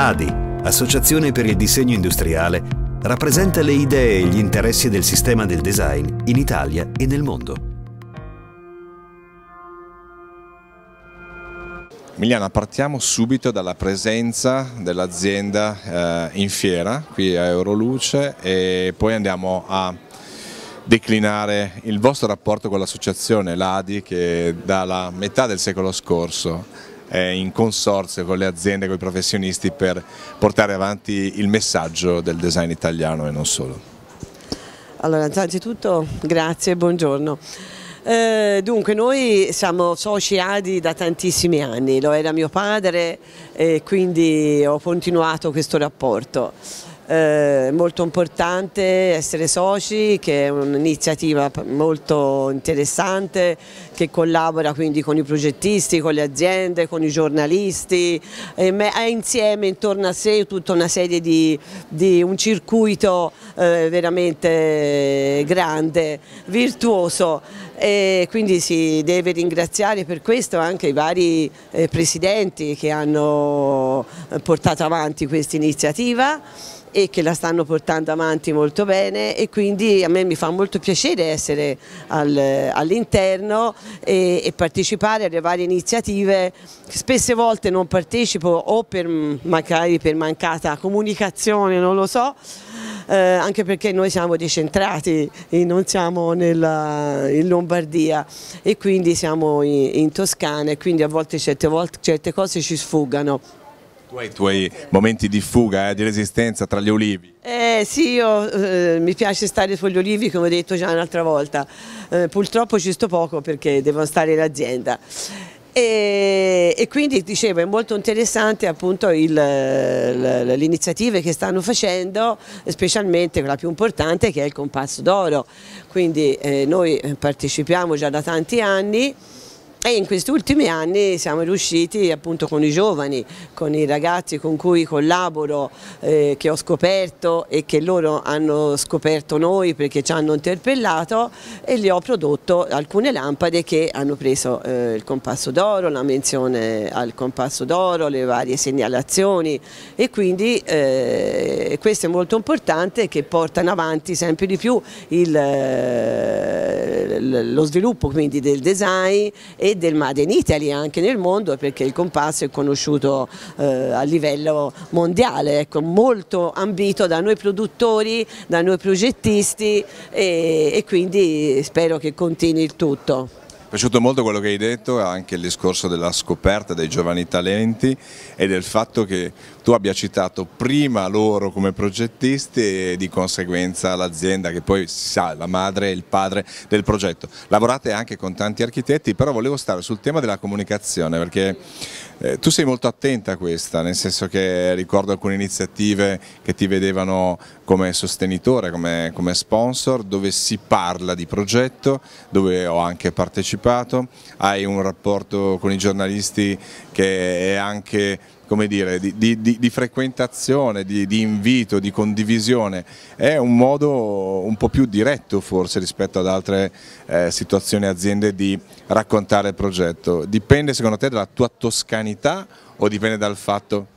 ADI, Associazione per il Disegno Industriale, rappresenta le idee e gli interessi del sistema del design in Italia e nel mondo. Emiliana, partiamo subito dalla presenza dell'azienda eh, in fiera qui a Euroluce e poi andiamo a declinare il vostro rapporto con l'associazione, l'ADI, che dalla metà del secolo scorso eh, in consorzio con le aziende, con i professionisti per portare avanti il messaggio del design italiano e non solo. Allora, innanzitutto grazie e buongiorno. Eh, dunque noi siamo soci Adi da tantissimi anni, lo era mio padre e quindi ho continuato questo rapporto. eh, molto importante essere soci che è un'iniziativa molto interessante che collabora quindi con i progettisti, con le aziende, con i giornalisti, ha insieme intorno a sé tutta una serie di, di un circuito eh, veramente grande, virtuoso e quindi si deve ringraziare per questo anche i vari eh, presidenti che hanno portato avanti questa iniziativa e che la stanno portando avanti molto bene e quindi a me mi fa molto piacere essere al, all'interno e, e partecipare alle varie iniziative, spesse volte non partecipo o per, magari per mancata comunicazione, non lo so, eh, anche perché noi siamo decentrati, e non siamo nella, in Lombardia e quindi siamo in, in Toscana e quindi a volte certe, volte, certe cose ci sfuggano. Tu hai i tuoi momenti di fuga, eh, di resistenza tra gli olivi. Eh, sì, io, eh, mi piace stare sugli olivi come ho detto già un'altra volta. Eh, purtroppo ci sto poco perché devo stare in azienda. E, e, quindi dicevo è molto interessante appunto le iniziative che stanno facendo, specialmente quella più importante che è il compasso d'oro. Quindi eh, noi eh, partecipiamo già da tanti anni e in questi ultimi anni siamo riusciti appunto con i giovani, con i ragazzi con cui collaboro, eh, che ho scoperto e che loro hanno scoperto noi perché ci hanno interpellato e li ho prodotto alcune lampade che hanno preso eh, il compasso d'oro, la menzione al compasso d'oro, le varie segnalazioni e quindi eh, questo è molto importante che portano avanti sempre di più il, eh, lo sviluppo quindi del design e del Made in Italy anche nel mondo perché il compasso è conosciuto eh, a livello mondiale, ecco, molto ambito da noi produttori, da noi progettisti e, e quindi spero che continui il tutto. Mi è piaciuto molto quello che hai detto, anche il discorso della scoperta dei giovani talenti e del fatto che tu abbia citato prima loro come progettisti e di conseguenza l'azienda che poi si sa, la madre e il padre del progetto. Lavorate anche con tanti architetti, però volevo stare sul tema della comunicazione perché eh, tu sei molto attenta a questa, nel senso che ricordo alcune iniziative che ti vedevano come sostenitore, come, come, sponsor, dove si parla di progetto, dove ho anche partecipato, hai un rapporto con i giornalisti che è anche come dire, di, di, di, di frequentazione, di, invito, di condivisione, è un modo un po' più diretto forse rispetto ad altre eh, situazioni aziende di raccontare il progetto. Dipende secondo te dalla tua toscanità o dipende dal fatto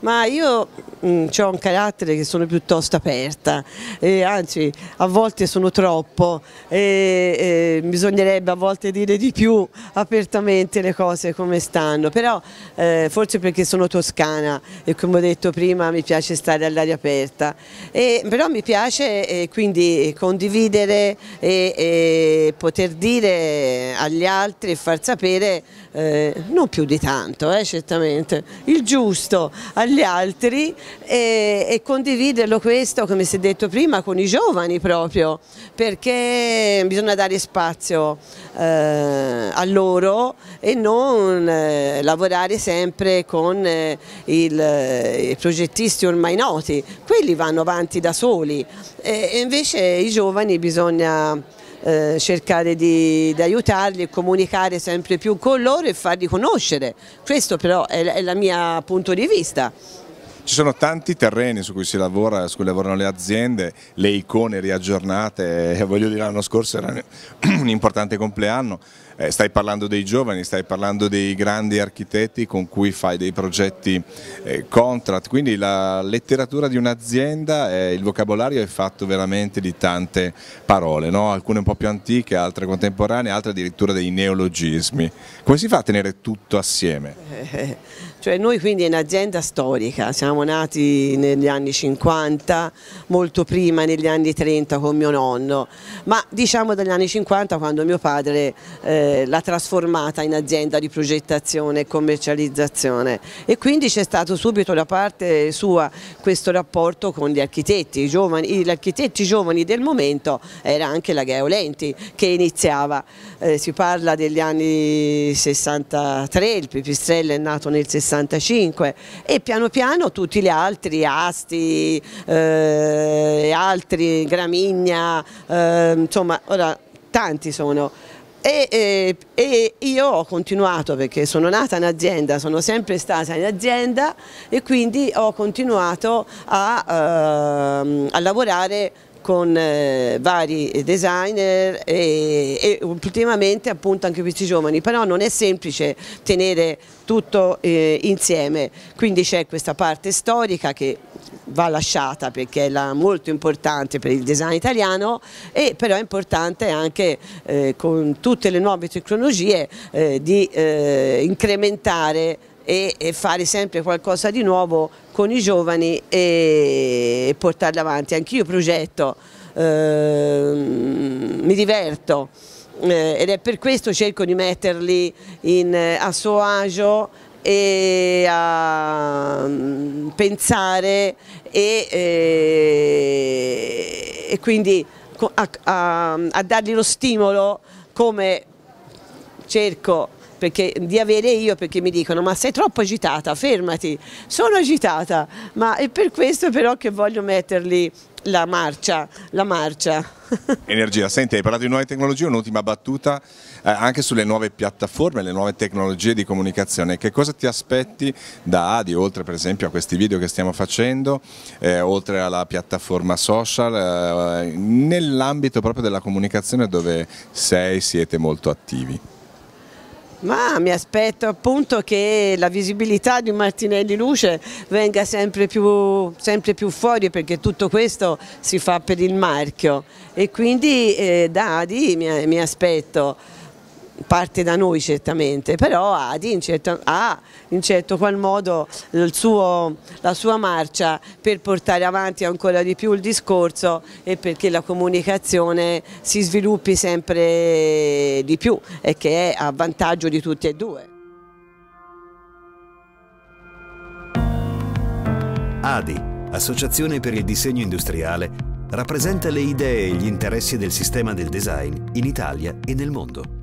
ma io mh, mm, ho un carattere che sono piuttosto aperta, eh, anzi a volte sono troppo, eh, eh, bisognerebbe a volte dire di più apertamente le cose come stanno, però eh, forse perché sono toscana e come ho detto prima mi piace stare all'aria aperta, però mi piace quindi condividere e, poter dire agli altri e far sapere eh, non più di tanto, eh, certamente, il giusto agli altri e, e condividerlo questo, come si è detto prima, con i giovani proprio, perché bisogna dare spazio eh, a loro e non eh, lavorare sempre con eh, il, eh, i progettisti ormai noti, quelli vanno avanti da soli e, e invece i giovani bisogna eh, cercare di, di, aiutarli e comunicare sempre più con loro e farli conoscere. Questo però è, è il mio punto di vista. Ci sono tanti terreni su cui si lavora, su cui lavorano le aziende, le icone riaggiornate, eh, voglio dire l'anno scorso era un importante compleanno, eh, stai parlando dei giovani, stai parlando dei grandi architetti con cui fai dei progetti eh, contract, quindi la letteratura di un'azienda, eh, il vocabolario è fatto veramente di tante parole, no? alcune un po' più antiche, altre contemporanee, altre addirittura dei neologismi. Come si fa a tenere tutto assieme? Cioè noi quindi è un'azienda storica, siamo nati negli anni 50, molto prima negli anni 30 con mio nonno, ma diciamo dagli anni 50 quando mio padre eh, l'ha trasformata in azienda di progettazione e commercializzazione e quindi c'è stato subito da parte sua questo rapporto con gli architetti, i giovani, gli architetti giovani del momento era anche la Gaeolenti che iniziava, eh, si parla degli anni 63, il pipistrello è nato nel 63, 65 e piano piano tutti gli altri, Asti, eh, altri, Gramigna, eh, insomma ora tanti sono. E, e, e, io ho continuato perché sono nata in azienda, sono sempre stata in azienda e quindi ho continuato a, eh, a lavorare con eh, vari designer e, e, ultimamente appunto anche questi giovani, però non è semplice tenere tutto eh, insieme, quindi c'è questa parte storica che va lasciata perché è la, molto importante per il design italiano e però è importante anche eh, con tutte le nuove tecnologie eh, di eh, incrementare e, e fare sempre qualcosa di nuovo con i giovani e, e portarla avanti. Anch'io progetto, eh, mi diverto eh, ed è per questo che cerco di metterli in, eh, a suo agio e a mm, pensare e, e, eh, e quindi a, a, a dargli lo stimolo come cerco perché, di avere io perché mi dicono ma sei troppo agitata, fermati, sono agitata, ma è per questo però che voglio metterli la marcia, la marcia. Energia, senti hai parlato di nuove tecnologie, un'ultima battuta eh, anche sulle nuove piattaforme, le nuove tecnologie di comunicazione, che cosa ti aspetti da Adi, oltre per esempio a questi video che stiamo facendo, eh, oltre alla piattaforma social, eh, nell'ambito proprio della comunicazione dove sei, siete molto attivi? Ma mi aspetto appunto che la visibilità di un Martinelli Luce venga sempre più, sempre più fuori perché tutto questo si fa per il marchio e quindi eh, da Adi mi, mi aspetto parte da noi certamente, però Adi in certo, ha in certo qual modo suo, la sua marcia per portare avanti ancora di più il discorso e perché la comunicazione si sviluppi sempre di più e che è a vantaggio di tutti e due. Adi, Associazione per il Disegno Industriale, rappresenta le idee e gli interessi del sistema del design in Italia e nel mondo.